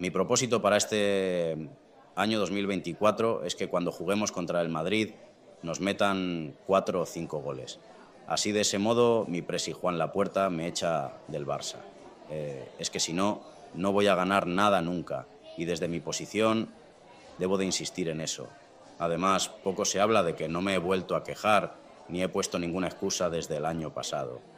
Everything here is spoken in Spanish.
Mi propósito para este año 2024 es que cuando juguemos contra el Madrid nos metan cuatro o cinco goles. Así de ese modo mi presi Juan Lapuerta me echa del Barça. Eh, es que si no, no voy a ganar nada nunca y desde mi posición debo de insistir en eso. Además, poco se habla de que no me he vuelto a quejar ni he puesto ninguna excusa desde el año pasado.